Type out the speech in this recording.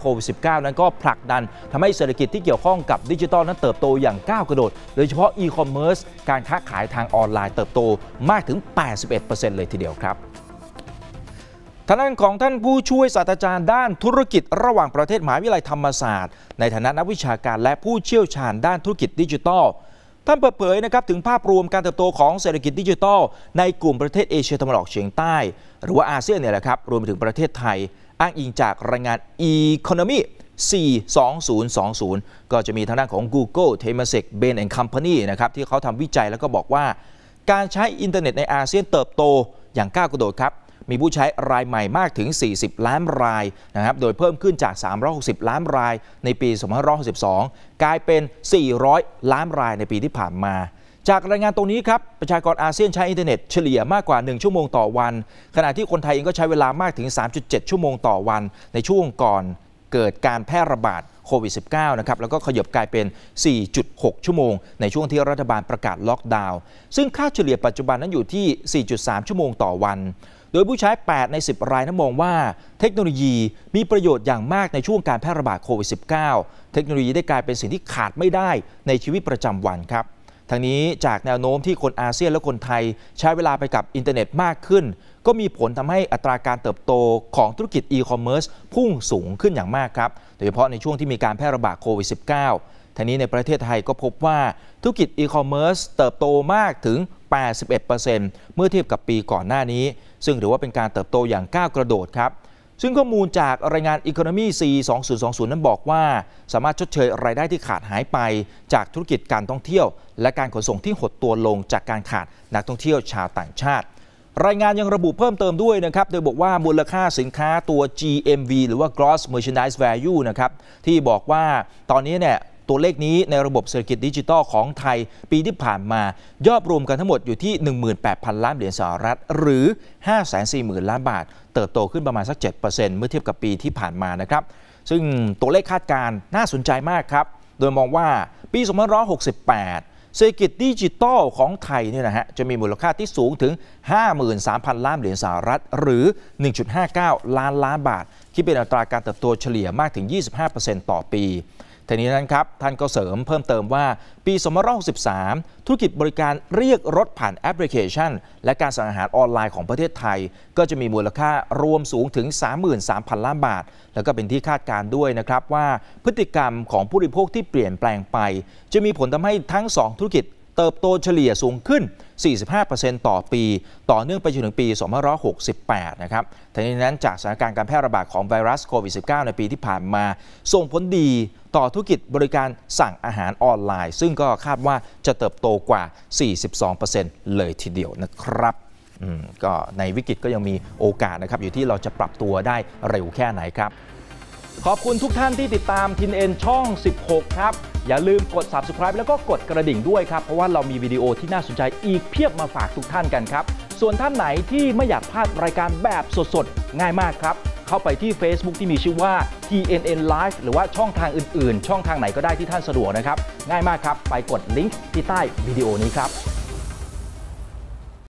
โควิด -19 นั้นก็ผลักดันทำให้เศรษฐกิจที่เกี่ยวข้องกับดิจิทัลนั้นเติบโตอย่างก้าวกระโดดโดยเฉพาะอีคอมเมิร์ซการค้าขายทางออนไลน์เติบโตมากถึง 81%เลยทีเดียวครับทางด้านของท่านผู้ช่วยศาสตราจารย์ด้านธุรกิจระหว่างประเทศมหาวิทยาลัยธรรมศาสตร์ ในฐานะนักวิชาการและผู้เชี่ยวชาญด้านธุรกิจดิจิทัลท่านเปิดเผยนะครับถึงภาพรวมการเติบโตของเศรษฐกิจดิจิทัลในกลุ่มประเทศเอเชียตะวันออกเฉียงใต้ หรือว่าอาเซียนเนี่ยแหละครับรวมไปถึงประเทศไทยอ้างอิงจากรายงาน Economy 42020 ก็จะมีทางด้านของ Google t e m a s e c Bain and Company นะครับที่เขาทำวิจัยแล้วก็บอกว่า การใช้อินเทอร์เน็ตในอาเซียนเติบโตอย่างก้าวกระโดดครับมีผู้ใช้รายใหม่มากถึง 40 ล้านรายนะครับโดยเพิ่มขึ้นจาก 360 ล้านรายในปี2562 กลายเป็น 400 ล้านรายในปีที่ผ่านมาจากรายงานตรงนี้ครับ ประชากรอาเซียนใช้อินเทอร์เน็ตเฉลี่ยมากกว่า 1 ชั่วโมงต่อวัน ขณะที่คนไทยเองก็ใช้เวลามากถึง 3.7 ชั่วโมงต่อวัน ในช่วงก่อนเกิดการแพร่ระบาดโควิด -19 นะครับแล้วก็ขยบกลายเป็น 4.6 ชั่วโมงในช่วงที่รัฐบาลประกาศล็อกดาวน์ซึ่งค่าเฉลี่ยปัจจุบันนั้นอยู่ที่ 4.3 ชั่วโมงต่อวัน โดยผู้ใช้8ใน10 รายนั้นมองว่า เทคโนโลยีมีประโยชน์อย่างมากในช่วงการแพร่ระบาดโควิด -19 เทคโนโลยีได้กลายเป็นสิ่งที่ขาดไม่ได้ในชีวิตประจำวันครับทางนี้จากแนวโน้มที่คนอาเซียนและคนไทยใช้เวลาไปกับอินเทอร์เน็ตมากขึ้น ก็มีผลทำให้อัตราการเติบโตของธุรกิจอีคอมเมิร์ซพุ่งสูงขึ้นอย่างมากครับโดยเฉพาะในช่วงที่มีการแพร่ระบาดโควิด -19 ทางนี้ในประเทศไทยก็พบว่า ธุรกิจอีคอมเมิร์ซเติบโตมากถึง 81%เมื่อเทียบกับปีก่อนหน้านี้ ซึ่งถือว่าเป็นการเติบโตอย่างก้าวกระโดดครับซึ่งข้อมูลจากรายงาน Economy C 2020 นั้นบอกว่า สามารถชดเชยรายได้ที่ขาดหายไปจากธุรกิจการท่องเที่ยว และการขนส่งที่หดตัวลงจากการขาดนักท่องเที่ยวชาวต่างชาติ รายงานยังระบุเพิ่มเติมด้วยนะครับโดยบอกว่ามูลค่าสินค้าตัว GMV หรือว่า Gross Merchandise Value นะครับ ที่บอกว่าตอนนี้เนี่ยตัวเลขนี้ในระบบเศรษฐกิจดิจิทัลของไทยปีที่ผ่านมายอดรวมกันทั้งหมดอยู่ที่ 18,000 ล้านเหรียญสหรัฐ หรือ 540,000 ล้านบาท เติบโตขึ้นประมาณสัก 7%เมื่อเทียบกับปีที่ผ่านมานะครับซึ่งตัวเลขคาดการณ์น่าสนใจมากครับ โดยมองว่าปี2568เศรษฐกิจดิจิตอลของไทยเนี่ยนะฮะจะมีมูลค่าที่สูงถึง 53,000 ล้านเหรียญสหรัฐ หรือ 1.59 ล้านล้านบาทคิดเป็นอัตราการเติบโตเฉลี่ยมากถึง 25%ต่อปีทีนี้นั้นครับ ท่านก็เสริมเพิ่มเติมว่า ปี2563 ธุรกิจบริการเรียกรถผ่านแอปพลิเคชัน และการสั่งอาหารออนไลน์ของประเทศไทย ก็จะมีมูลค่ารวมสูงถึง 33,000 ล้านบาท แล้วก็เป็นที่คาดการด้วยนะครับว่าพฤติกรรมของผู้บริโภคที่เปลี่ยนแปลงไป จะมีผลทำให้ทั้ง 2 ธุรกิจเติบโตเฉลี่ยสูงขึ้น 45%ต่อปีต่อเนื่องไปจนถึงปี2568นะครับทั้งนี้นั้นจากสถานการณ์การแพร่ระบาดของไวรัสโควิด -19 ในปีที่ผ่านมา ส่งผลดีต่อธุรกิจบริการสั่งอาหารออนไลน์ ซึ่งก็คาดว่าจะเติบโตกว่า 42%เลยทีเดียวนะครับ ก็ในวิกฤตก็ยังมีโอกาสนะครับอยู่ที่เราจะปรับตัวได้เร็วแค่ไหนครับ ขอบคุณทุกท่านที่ติดตามทินเอ็นช่อง 16 ครับ อย่าลืมกด subscribe แล้วก็กดกระดิ่งด้วยครับ เพราะว่าเรามีวิดีโอที่น่าสนใจอีกเพียบมาฝากทุกท่านกันครับส่วนท่านไหนที่ไม่อยากพลาดรายการแบบสดๆง่ายมากครับเข้าไปที่ Facebook ที่มีชื่อว่า TNN Live หรือว่าช่องทางอื่น ๆ ช่องทางไหนก็ได้ที่ท่านสะดวกนะครับ ง่ายมากครับ ไปกดลิงก์ที่ใต้วิดีโอนี้ครับ